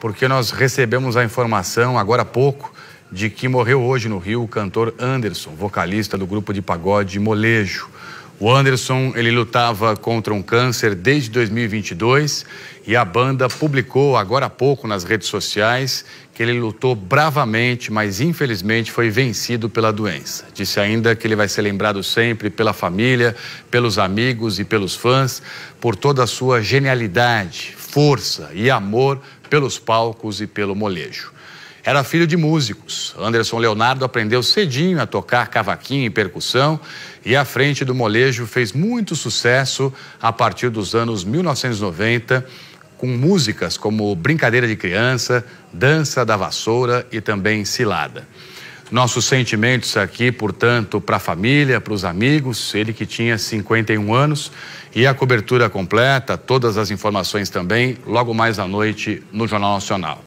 porque nós recebemos a informação agora há pouco de que morreu hoje no Rio o cantor Anderson, vocalista do grupo de pagode Molejo. O Anderson, ele lutava contra um câncer desde 2022 e a banda publicou agora há pouco nas redes sociais que ele lutou bravamente, mas infelizmente foi vencido pela doença. Disse ainda que ele vai ser lembrado sempre pela família, pelos amigos e pelos fãs por toda a sua genialidade, força e amor pelos palcos e pelo molejo. Era filho de músicos. Anderson Leonardo aprendeu cedinho a tocar cavaquinho e percussão e à frente do molejo fez muito sucesso a partir dos anos 1990 com músicas como Brincadeira de Criança, Dança da Vassoura e também Cilada. Nossos sentimentos aqui, portanto, para a família, para os amigos, ele que tinha 51 anos. E a cobertura completa, todas as informações também, logo mais à noite no Jornal Nacional.